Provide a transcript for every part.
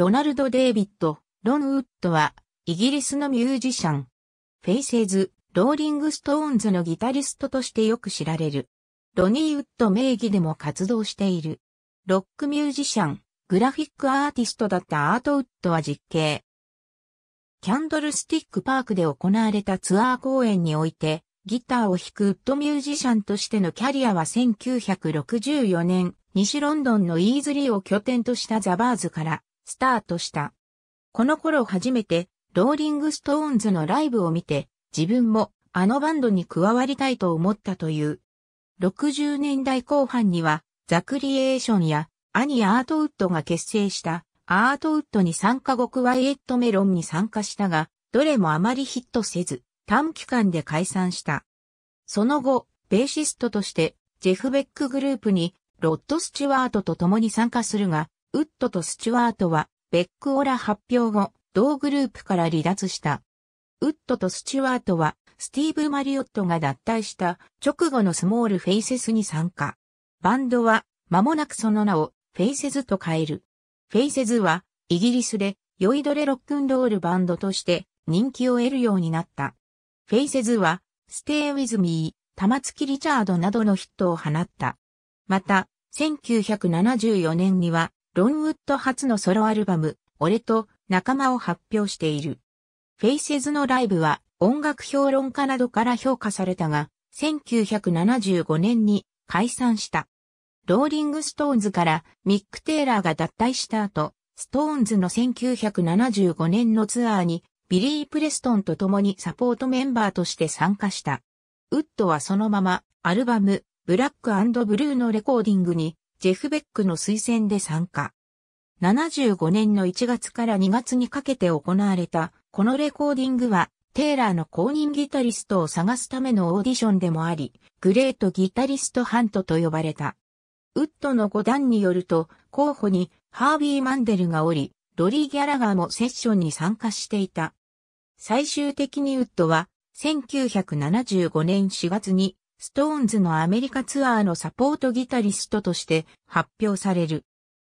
ロナルド・デイビッド・ロン・ウッドは、イギリスのミュージシャン。フェイセーズ、ローリング・ストーンズのギタリストとしてよく知られる。ロニー・ウッド名義でも活動している。ロックミュージシャン、グラフィックアーティストだったアートウッドは実刑。キャンドルスティックパークで行われたツアー公演において、ギターを弾くウッドミュージシャンとしてのキャリアは1964年、西ロンドンのイーズリーを拠点としたザバーズから、スタートした。この頃初めて、ローリングストーンズのライブを見て、自分もあのバンドに加わりたいと思ったという。60年代後半には、ザクリエーションや兄アートウッドが結成したアートウッドに参加国ワイエットメロンに参加したが、どれもあまりヒットせず、短期間で解散した。その後、ベーシストとして、ジェフ・ベックグループに、ロッド・スチュワートと共に参加するが、ウッドとスチュワートは、ベックオラ発表後、同グループから離脱した。ウッドとスチュワートは、スティーブ・マリオットが脱退した直後のスモールフェイセスに参加。バンドは、間もなくその名をフェイセズと変える。フェイセズは、イギリスで、酔いどれロックンロールバンドとして人気を得るようになった。フェイセズは、ステイ・ウィズ・ミー、玉月リチャードなどのヒットを放った。また、1974年には、ロンウッド初のソロアルバム、俺と仲間を発表している。フェイセズのライブは音楽評論家などから評価されたが、1975年に解散した。ローリングストーンズからミック・テイラーが脱退した後、ストーンズの1975年のツアーにビリー・プレストンと共にサポートメンバーとして参加した。ウッドはそのままアルバムブラックブルーのレコーディングにジェフ・ベックの推薦で参加。75年の1月から2月にかけて行われた、このレコーディングは、テイラーの公認ギタリストを探すためのオーディションでもあり、グレートギタリストハントと呼ばれた。ウッドの5段によると、候補にハービー・マンデルがおり、ロリー・ギャラガーもセッションに参加していた。最終的にウッドは、1975年4月にストーンズのアメリカツアーのサポートギタリストとして発表される。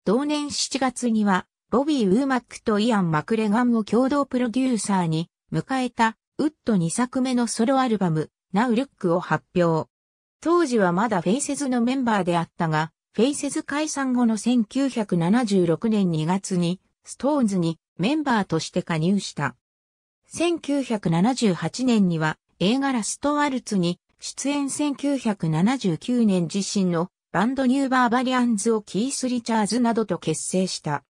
同年7月には、ボビー・ウーマックとイアン・マクレガンを共同プロデューサーに迎えたウッド2作目のソロアルバム、ナウルックを発表。当時はまだフェイセズのメンバーであったが、フェイセズ解散後の1976年2月に、ストーンズにメンバーとして加入した。1978年には、映画ラストワルツに出演1979年自身のバンドニューバーバリアンズをキース・リチャーズなどと結成した。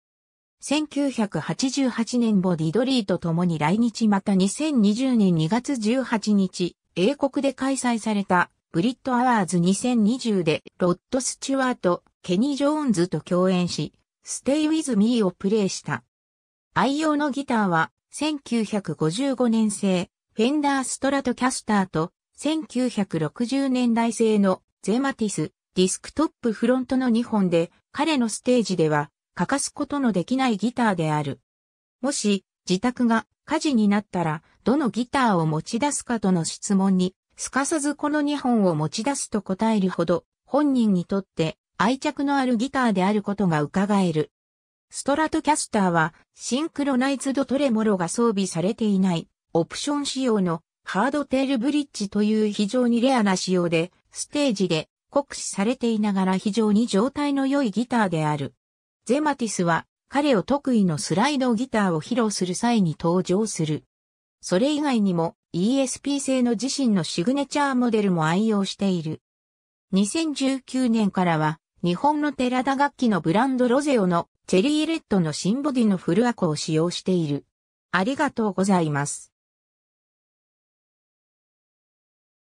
1988年ボディドリーと共に来日また2020年2月18日、英国で開催されたブリットアワーズ2020でロッド・スチュワート、ケニー・ジョーンズと共演し、ステイ・ウィズ・ミーをプレイした。愛用のギターは1955年製フェンダー・ストラトキャスターと1960年代製のゼマティス、ディスクトップフロントの2本で、彼のステージでは欠かすことのできないギターである。もし、自宅が火事になったら、どのギターを持ち出すかとの質問に、すかさずこの2本を持ち出すと答えるほど、本人にとって愛着のあるギターであることが伺える。ストラトキャスターはシンクロナイズドトレモロが装備されていないオプション仕様のハードテールブリッジという非常にレアな仕様で、ステージで酷使されていながら非常に状態の良いギターである。ゼマティスは彼を得意のスライドギターを披露する際に登場する。それ以外にも ESP 製の自身のシグネチャーモデルも愛用している。2019年からは日本の寺田楽器のブランドロゼオのチェリーレッドのシンボディのフルアコを使用している。ありがとうございます。